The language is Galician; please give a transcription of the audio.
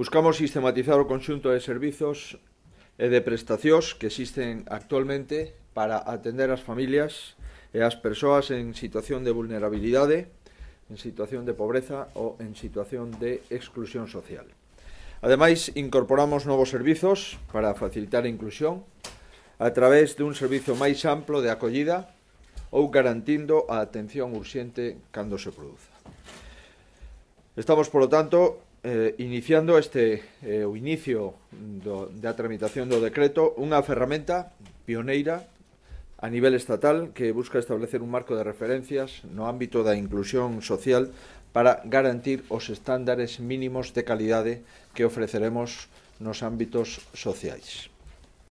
Buscamos sistematizar o conxunto de servizos e de prestacións que existen actualmente para atender as familias e as persoas en situación de vulnerabilidade, en situación de pobreza ou en situación de exclusión social. Ademais, incorporamos novos servizos para facilitar a inclusión a través dun servizo máis amplo de acollida ou garantindo a atención urxente cando se produza. Estamos, polo tanto, eh, iniciando este eh, o inicio do, da tramitación do decreto unha ferramenta pioneira a nivel estatal que busca establecer un marco de referencias no ámbito da inclusión social para garantir os estándares mínimos de calidade que ofreceremos nos ámbitos sociais.